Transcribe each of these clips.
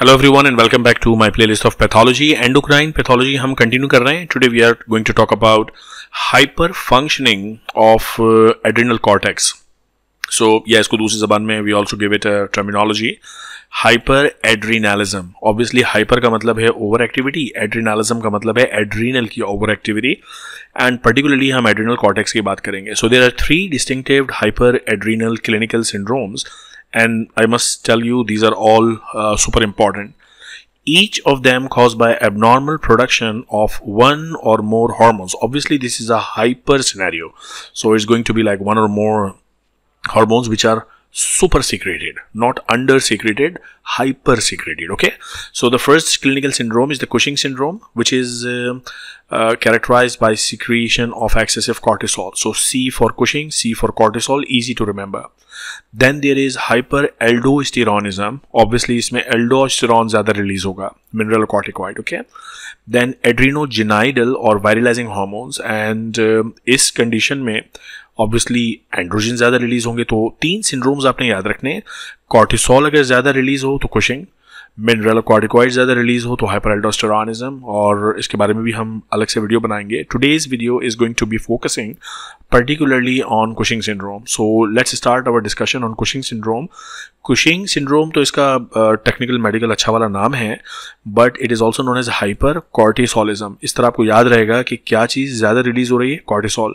Hello everyone and welcome back to my playlist of pathology endocrine pathology हम continue कर रहे हैं today we are going to talk about hyper functioning of adrenal cortex so या इसको दूसरी जबान में we also give it terminology hyper adrenalism obviously hyper का मतलब है ओवर एक्टिविटी एड्रीनालिज्म का मतलब है एड्रीनल की ओवर एक्टिविटी एंड पर्टिकुलरली हम एड्रीनल कॉर्टेक्स की बात करेंगे so there are three distinctive hyper adrenal clinical syndromes and I must tell you these are all uh, super important. Each of them caused by abnormal production of one or more hormones. Obviously, this is a hyper scenario, so it's going to be like one or more hormones which are super secreted, not under secreted, hyper secreted. Okay, so the first clinical syndrome is the Cushing syndrome, which is uh, uh, characterized by secretion of excessive cortisol. So C for Cushing, C for cortisol, easy to remember. Then there is hyper Obviously, इसमें aldosterone ज़्यादा release होगा, mineral corticoid. Okay, then adrenogenidal or virilizing hormones, and uh, condition में obviously androgen ज़्यादा release होंगे तो तीन syndromes आपने याद रखने कॉर्टिसोल अगर ज़्यादा रिलीज हो तो कुशिंग मिनरल कॉर्टिकॉइड्स ज़्यादा रिलीज हो तो हाइपर एल्डोस्टेरॉनिज्म और इसके बारे में भी हम अलग से वीडियो बनाएंगे today's video is going to be focusing particularly on Cushing syndrome so let's start our discussion on Cushing syndrome Cushing syndrome तो इसका टेक्निकल uh, मेडिकल अच्छा वाला नाम है but it is also known as hyper cortisolism इस तरह आपको याद रहेगा कि क्या चीज़ ज़्यादा रिलीज हो रही है कॉर्टिसोल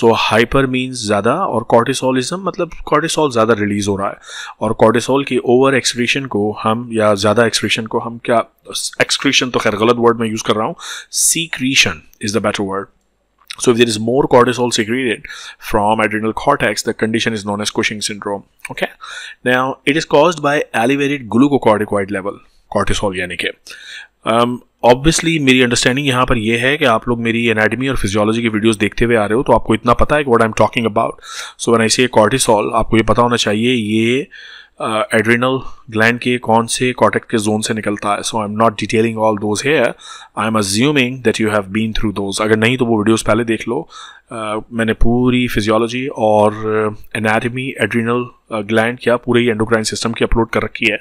सो हाइपर मीन्स ज़्यादा और कॉर्टिसोलिज्म मतलब कॉर्टिसोल ज़्यादा रिलीज हो रहा है और कॉर्टिसोल की ओवर एक्सप्रेशन को हम या ज़्यादा एक्सक्रीशन को हम क्या एक्सक्रीशन तो खैर गलत वर्ड में यूज़ कर रहा हूँ secretion is the better word So if there is more cortisol secreted from adrenal cortex, the condition is known as Cushing syndrome. Okay. Now it is caused by elevated glucocorticoid level cortisol यानी के. Um, obviously मेरी understanding यहाँ पर यह है कि आप लोग मेरी एनाटमी और फिजियोलॉजी की वीडियोज़ देखते हुए आ रहे हो तो आपको इतना पता है कि what I am talking about so when I say cortisol आपको ये पता होना चाहिए ये एड्रीनल uh, ग्लैंड के कौन से कॉटेक्ट के जोन से निकलता है so I am not detailing all those here I am assuming that you have been through those अगर नहीं तो वो वीडियोज पहले देख लो uh, मैंने पूरी फिजियोलॉजी और एनाटमी एड्रिनल ग्लैंड क्या पूरे ही एंडोक्राइन सिस्टम की अपलोड कर रखी है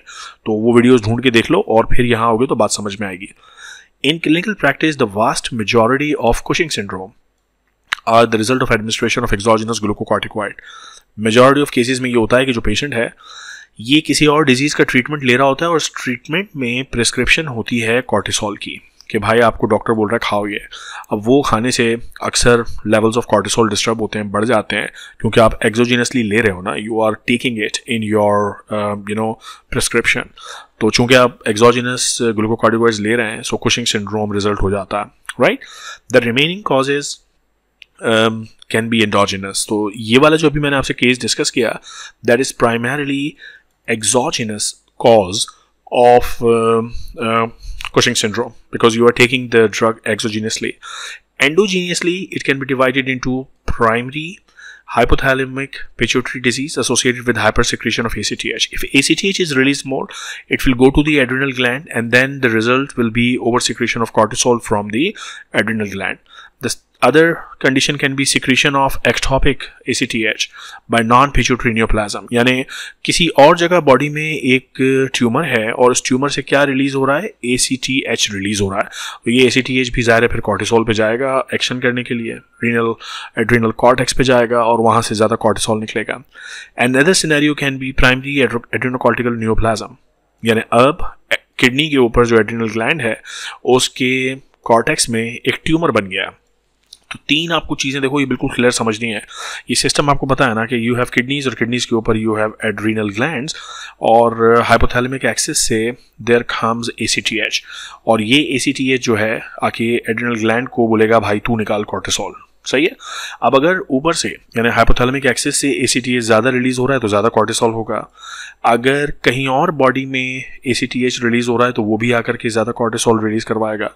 तो वो वीडियोज़ ढूंढ के देख लो और फिर यहाँ आओगे तो बात समझ में आएगी in clinical practice the vast majority of Cushing syndrome are the result of administration of exogenous glucocorticoid. Majority of cases में ये होता है कि जो पेशेंट है ये किसी और डिजीज़ का ट्रीटमेंट ले रहा होता है और उस ट्रीटमेंट में प्रिस्क्रिप्शन होती है कॉर्टिसोल की कि भाई आपको डॉक्टर बोल रहा है खाओ ये अब वो खाने से अक्सर लेवल्स ऑफ कॉर्टिसोल डिस्टर्ब होते हैं बढ़ जाते हैं क्योंकि आप एक्जोजिनसली ले रहे हो ना you are taking it in your you know prescription तो चूंकि आप एक्जोजिनस ग्लूकोकार्डिकोइड्स ले रहे हैं सो कुशिंग सिंड्रोम रिजल्ट हो जाता है right the remaining causes can be endogenous तो ये वाला जो अभी मैंने आपसे केस डिस्कस किया that is primarily exogenous cause of uh, uh Cushing syndrome because you are taking the drug exogenously. Endogenously, it can be divided into primary hypothalamic pituitary disease associated with hypersecretion of ACTH. If ACTH is released more, it will go to the adrenal gland and then the result will be oversecretion of cortisol from the adrenal gland. The other condition can be secretion of ectopic ACTH by non-pituitary neoplasm यानी किसी और जगह body में एक tumour है और उस tumour से क्या रिलीज हो रहा है ACTH रिलीज हो रहा है तो ये ACTH भी ज़ाहिर है फिर कॉर्टिसोल पे जाएगा एक्शन करने के लिए रीनल एड्रीनल कॉर्टेक्स पे जाएगा और वहाँ से ज़्यादा कॉर्टिसोल निकलेगा and other scenario can be primary adrenocortical neoplasm यानी अब किडनी के ऊपर जो एड्रीनल ग्लैंड है उसके कॉर्टेक्स में एक ट्यूमर बन गया तो तीन आपको चीज़ें देखो ये बिल्कुल क्लियर समझनी है ये सिस्टम आपको बताया ना कि यू हैव किडनीज और किडनीज के ऊपर यू हैव एड्रीनल ग्लैंड और हाइपोथैलेमिक एक्सेस से देयर खाम्स ए और ये ए जो है आके एड्रीनल ग्लैंड को बोलेगा भाई तू निकाल कॉर्टिसोल सही है अब अगर ऊपर से यानी हाइपोथैलेमिक एक्सेस से ए ज़्यादा रिलीज़ हो रहा है तो ज़्यादा कॉर्टिसोल होगा अगर कहीं और बॉडी में ए रिलीज़ हो रहा है तो वो भी आकर के ज़्यादा कॉर्टिसोल रिलीज़ करवाएगा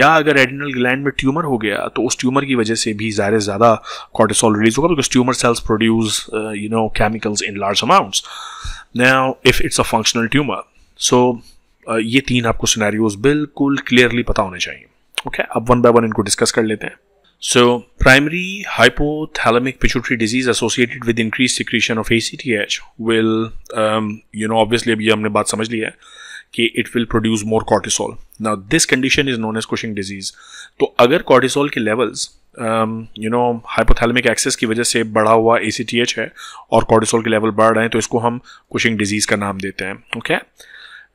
या अगर एडिनल ग्लैंड में ट्यूमर हो गया तो उस ट्यूमर की वजह से भी ज़्यादा ज़्यादा कॉर्टिसोल रिलीज़ होगा because tumour cells produce you know chemicals in large amounts now if it's a functional tumour so ये तीन आपको सिनेरियोज बिल्कुल क्लियरली पता होने चाहिए ओके okay? अब वन बाय वन इनको डिस्कस कर लेते हैं So, primary hypothalamic pituitary disease associated with increased secretion of ACTH will, um, you know, obviously अभी हमने बात समझ लिया है कि it will produce more cortisol now this condition is known as Cushing disease तो अगर कॉर्टिसोल के levels you know hypothalamic axis की वजह से बढ़ा हुआ ए है और कॉर्टिसोल के लेवल बढ़ रहे हैं तो इसको हम कुशिंग डिजीज़ का नाम देते हैं ओके okay?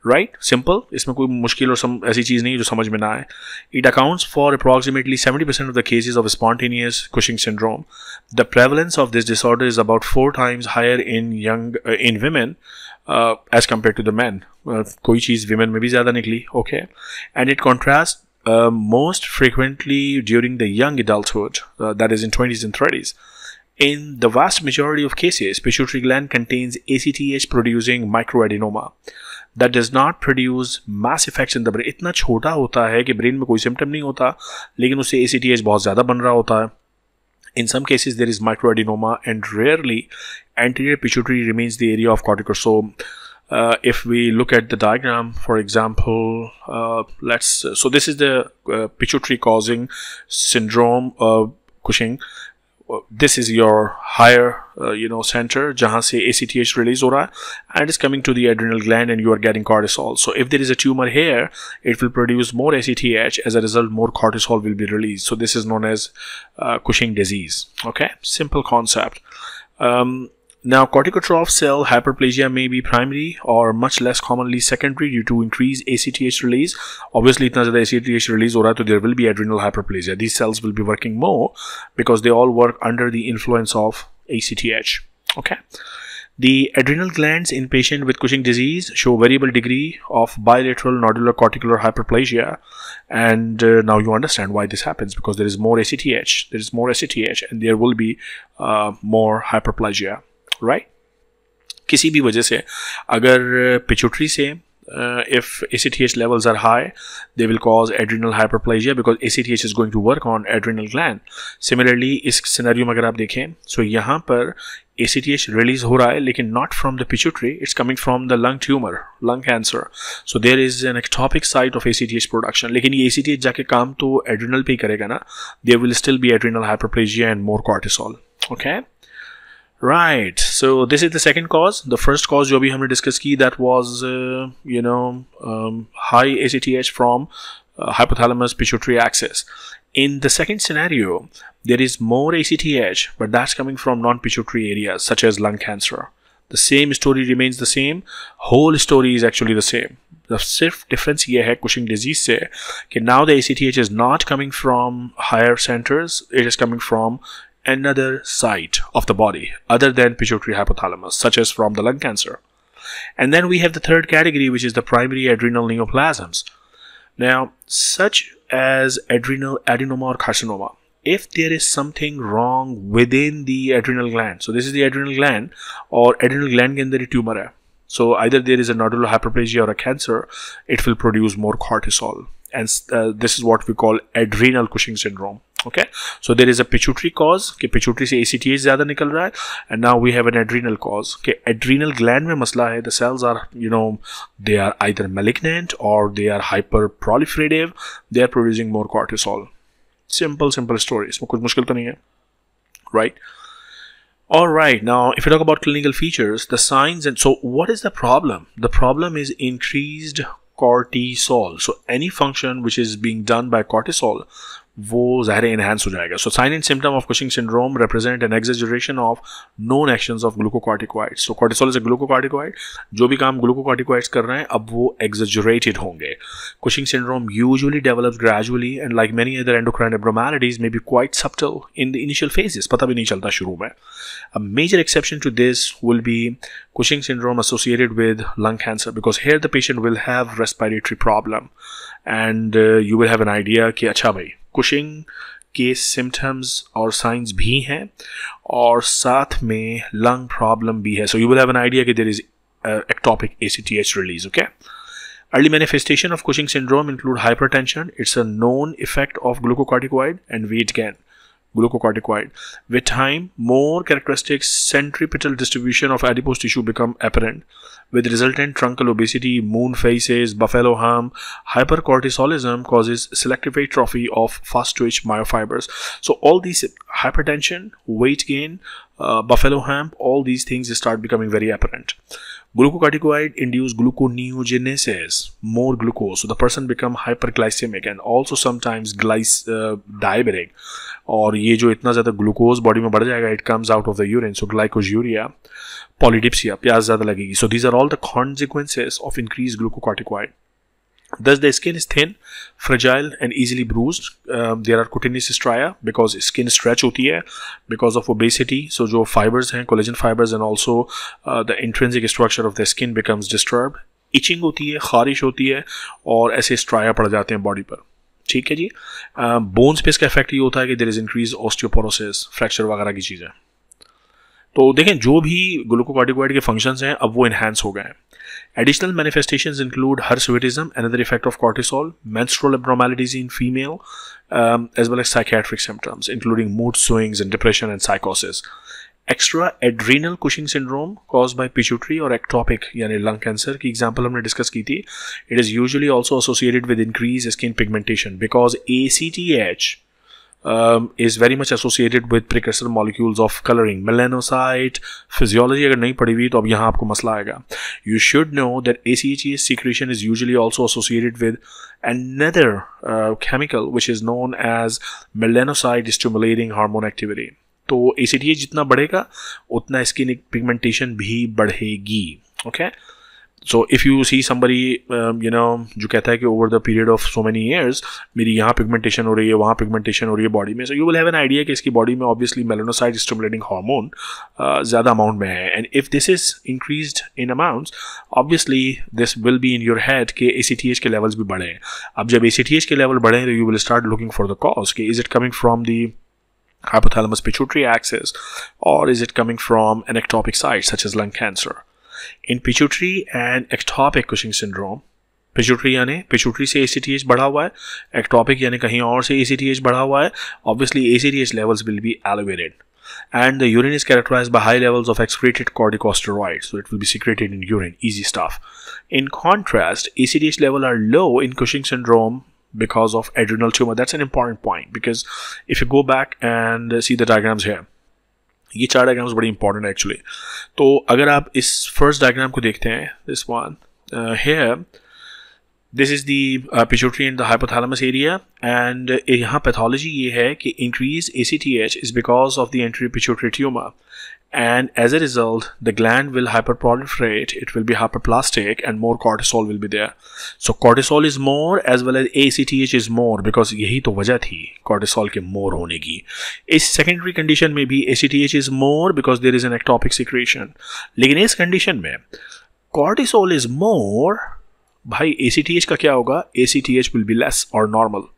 राइट सिंपल इसमें कोई मुश्किल और सम, ऐसी चीज़ नहीं जो समझ में ना आए it accounts for approximately seventy percent of the cases of spontaneous Cushing syndrome the prevalence of this disorder is about four times higher in young in women as compare to the man कोई चीज़ women में भी ज़्यादा निकली okay and it contrast most frequently during the young adulthood that is in twenties and thirties In the vast majority of cases, pituitary gland contains ACTH producing microadenoma. That does not produce mass effect in the brain इतना छोटा होता है कि brain में कोई symptom नहीं होता लेकिन उससे ए सी बहुत ज़्यादा बन रहा होता है in some cases there is microadenoma and rarely anterior pituitary remains the area of cortical so if we look at the diagram for example let's so this is the pituitary causing syndrome Cushing this is your higher uh, you know center jahan se ACTH release ho raha and it's coming to the adrenal gland and you are getting cortisol so if there is a tumor here it will produce more ACTH as a result more cortisol will be released so this is known as uh, Cushing disease okay simple concept um, now, corticotroph cell hyperplasia may be primary or much less commonly secondary due to increased ACTH release. Obviously, इतना ज़्यादा ACTH release हो रहा तो there will be adrenal hyperplasia. These cells will be working more because they all work under the influence of ACTH. Okay. The adrenal glands in patient with Cushing disease show variable degree of bilateral nodular cortical hyperplasia. And uh, now you understand why this happens because there is more ACTH. There is more ACTH and there will be uh, more hyperplasia. Right किसी भी वजह से अगर pituitary से if A C T H levels are high they will cause adrenal hyperplasia because A C T H is going to work on adrenal gland similarly इस scenario में अगर आप देखें सो so यहाँ पर A C T H release हो रहा है लेकिन not from the pituitary it's coming from the lung tumour lung cancer so there is an ectopic site of A C T H production लेकिन ये ए C T H जाके काम तो adrenal पे ही करेगा ना there will still be adrenal hyperplasia and more cortisol okay Right. So this is the second cause. The first cause जो अभी हमने discuss that was uh, you know um, high ACTH from uh, hypothalamus pituitary axis. In the second scenario, there is more ACTH, but that's coming from non-pituitary areas such as lung cancer. The same story remains the same. Whole story is actually the same. The सिर्फ difference ये है Cushing disease say, कि now the ACTH is not coming from higher centers. It is coming from another site of the body other than pituitary hypothalamus, such as from the lung cancer. And then we have the third category, which is the primary adrenal neoplasms. Now, such as adrenal adenoma or carcinoma, if there is something wrong within the adrenal gland, so this is the adrenal gland or adrenal gland in the tumor. So either there is a nodular hyperplasia or a cancer, it will produce more cortisol. And uh, this is what we call adrenal Cushing syndrome okay so there is a pituitary cause okay pituitary से ACTH ज़्यादा निकल रहा है and now we have an adrenal cause okay adrenal gland में मसला है the cells are you know they are either malignant or they are hyper proliferative they are producing more cortisol simple simple story इसमें कुछ right all right now if you talk about clinical features the signs and so what is the problem the problem is increased cortisol so any function which is being done by cortisol वो ज़ाहिर enhance हो जाएगा so sign in symptom of Cushing syndrome represent an exaggeration of known action of glucocorticoids so cortisol is a glucocorticoid जो भी काम ग्लूकोकॉटिकॉइड्स कर रहे हैं अब वो एग्जेजरेटेड होंगे Cushing syndrome usually develop gradually and like many other endocrine abnormalities may be quite subtle in the initial phases पता भी नहीं चलता शुरू में a major exception to this will be Cushing syndrome associated with lung cancer because here the patient will have respiratory problem and you will have an idea कि अच्छा भाई Cushing के सिम्टम्स और साइंस भी हैं और साथ में लंग प्रॉब्लम भी है so you will have an idea कि there is ectopic A C T H release okay early manifestation of Cushing syndrome include hypertension it's a known effect of glucocorticoid and weight gain glucocorticoid. With time, more characteristic centripetal distribution of adipose tissue become apparent, with resultant truncal obesity, moon faces, buffalo hump, hypercortisolism causes selective atrophy of fast-twitch myofibers. So all these hypertension, weight gain, uh, buffalo hump, all these things start becoming very apparent. Glucocorticoid induce gluconeogenesis, more glucose, so the person become hyperglycemic and also sometimes glyce, uh, diabetic. और ये जो इतना ज़्यादा glucose body में बढ़ जाएगा it comes out of the urine so glycosuria polydipsia प्यास ज़्यादा लगेगी so these are all the consequences of increase glucocorticoid Thus, the skin is thin, fragile, and easily bruised. Um, there are cutaneous stria because skin stretch होती है because of obesity. So जो fibers हैं collagen fibers and also uh, the intrinsic structure of the skin becomes disturbed. Itching होती है खारिश होती है और ऐसे स्ट्राया पड़ जाते हैं body पर ठीक है जी बोन पे इसका इफेक्ट ये होता है कि there is increase osteoporosis fracture वगैरह की चीज़ें तो देखें जो भी ग्लूकोकार्टिकोइड के फंक्शंस हैं अब वो इन्हेंस हो गए हैं Additional manifestations include hirsutism, another effect of cortisol, menstrual abnormalities in female, um, as well as psychiatric symptoms, including mood swings and depression and psychosis. Extra adrenal Cushing syndrome caused by pituitary or ectopic yani lung cancer. Ki example we discussed. It is usually also associated with increased skin pigmentation because ACTH um, is very much associated with precursor molecules of coloring melanocyte physiology agar nahi padhi hui to ab yahan aapko masla aayega you should know that ACTH secretion is usually also associated with another uh, chemical which is known as melanocyte stimulating hormone activity तो ACTH C T A जितना बढ़ेगा उतना skin pigmentation भी बढ़ेगी okay okay? So if you see somebody you know जो कहता है कि over the period of so many years मेरी यहाँ पिगमेंटेशन हो रही है वहाँ पिगमेंटेशन हो रही है बॉडी में so you will have an idea कि इसकी बॉडी में ऑब्वियसली मेलोनोसाइड स्टमुलेटिंग हार्मोन ज़्यादा अमाउंट में है and if this is increase in amounts obviously this will be in your head के ए सी टी एच के levels भी बढ़े हैं अब जब ए सी टी एच के लेवल बढ़े हैं तो you will start looking for the cause कि is it coming from the hypothalamus pituitary axis or is it coming from an ectopic site such as lung cancer in pituitary and ectopic Cushing syndrome. Pituitary यानी pituitary से A बढ़ा हुआ है ectopic यानी कहीं और से ए बढ़ा हुआ है obviously A levels will be elevated. and the urine is characterized by high levels of excreted corticosteroids so it will be secreted in urine easy stuff in contrast acdh level are low in cushing syndrome because of adrenal tumor that's an important point because if you go back and see the diagrams here ये चार diagrams बड़ी important है actually तो अगर आप इस first diagram को देखते हैं this one here this is the pituitary and the area and यहाँ पैथोलॉजी ये है कि increase A C T H is because of the anterior pituitary tumour and as a result the gland will hyperproliferate it will be hyperplastic and more cortisol will be there so cortisol is more as well as ACTH is more because yahi to wajah thi cortisol ke more hone ki is secondary condition में भी ACTH is more because there is an ectopic secretion lekin is condition mein cortisol is more bhai ACTH ka kya hoga ACTH will be less or normal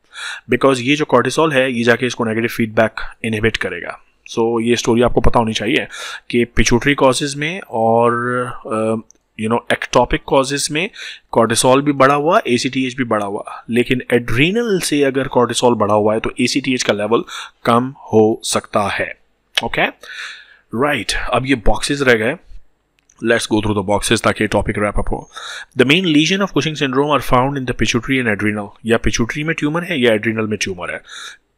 because ये जो cortisol है ये जाके इसको negative feedback inhibit करेगा सो so, ये story आपको पता होनी चाहिए कि पिचूटरी कॉजेज में और यू नो एक्टॉपिक कॉजेज में कॉर्टिसोल भी बढ़ा हुआ ए भी बढ़ा हुआ लेकिन एड्रीनल से अगर कॉर्टिसोल बढ़ा हुआ है तो ए का लेवल कम हो सकता है ओके okay? राइट right, अब ये बॉक्सेस रह गए let's go through the boxes ताकि टॉपिक रैप अप हो the main lesion of Cushing syndrome are found in the pituitary and adrenal या पिचुटरी में ट्यूमर है या एड्रीनल में ट्यूमर है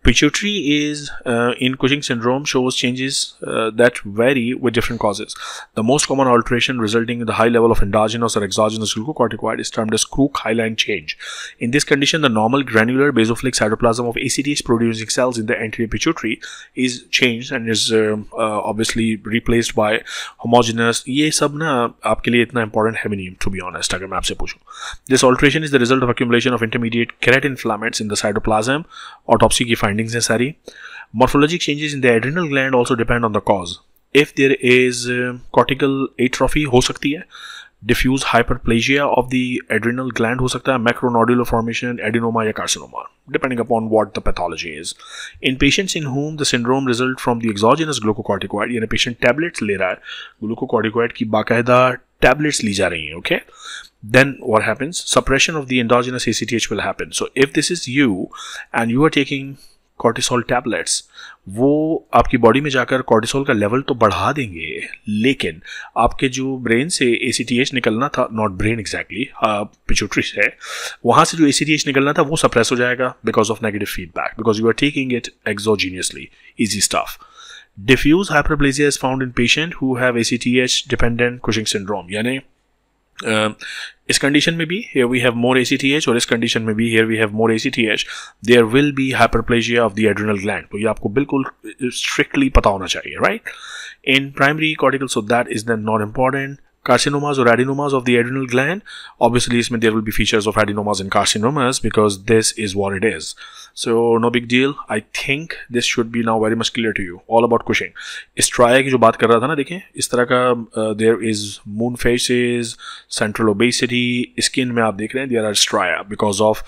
Pituitary is uh, in Cushing syndrome shows changes uh, that vary with different causes. The most common alteration resulting in the high level of endogenous or exogenous glucocorticoid is termed as Crook-Highland change. In this condition, the normal granular basophilic cytoplasm of ACTH producing cells in the anterior pituitary is changed and is uh, uh obviously replaced by homogeneous. ये सब ना आपके लिए इतना important है नहीं, to be honest. अगर मैं आपसे पूछूं, this alteration is the result of accumulation of intermediate keratin filaments in the cytoplasm. Autopsy की finding findings morphologic changes in the adrenal gland also depend on the cause if there is uh, cortical atrophy ho sakti hai diffuse hyperplasia of the adrenal gland ho sakta hai macronodular formation adenoma ya carcinoma depending upon what the pathology is in patients in whom the syndrome result from the exogenous glucocorticoid yani patient tablets le raha hai glucocorticoid ki baqaida tablets li ja rahi hain okay then what happens suppression of the endogenous ACTH will happen so if this is you and you are taking cortisol tablets वो आपकी body में जाकर cortisol का level तो बढ़ा देंगे लेकिन आपके जो ब्रेन से ए निकलना था नॉट ब्रेन एग्जैक्टली पिचुट्री है वहाँ से जो ए निकलना था वो सप्रेस हो जाएगा because of negative feedback because you are taking it exogenously easy staff diffuse hyperplasia is found in patient who have A C T H dependent Cushing syndrome यानी Uh, इस कंडीशन में भी here we have more A C H और इस condition में भी here we have more A C H there will be hyperplasia of the adrenal gland तो ये आपको बिल्कुल स्ट्रिक्टली पता होना चाहिए right in primary cortical so that is the not important carcinomas or adenomas of the adrenal gland. Obviously, इसमें there will be features of adenomas and carcinomas because this is what it is. So no big deal. I think this should be now very much clear to you. All about Cushing. Stria की जो बात कर रहा था ना देखें इस तरह का uh, there is moon faces, central obesity, skin mein aap dekh rahe hain there are stria because of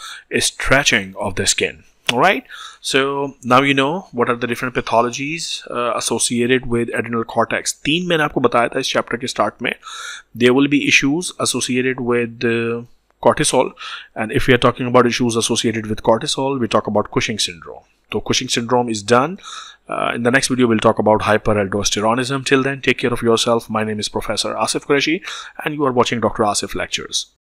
stretching of the skin. all right so now you know what are the different pathologies uh, associated with adrenal cortex teen मैंने आपको बताया था इस chapter के start में there will be issues associated with uh, cortisol and if we are talking about issues associated with cortisol we talk about Cushing syndrome so Cushing syndrome is done uh, in the next video we'll talk about hyperaldosteronism till then take care of yourself my name is professor Asif Qureshi and you are watching Dr. Asif lectures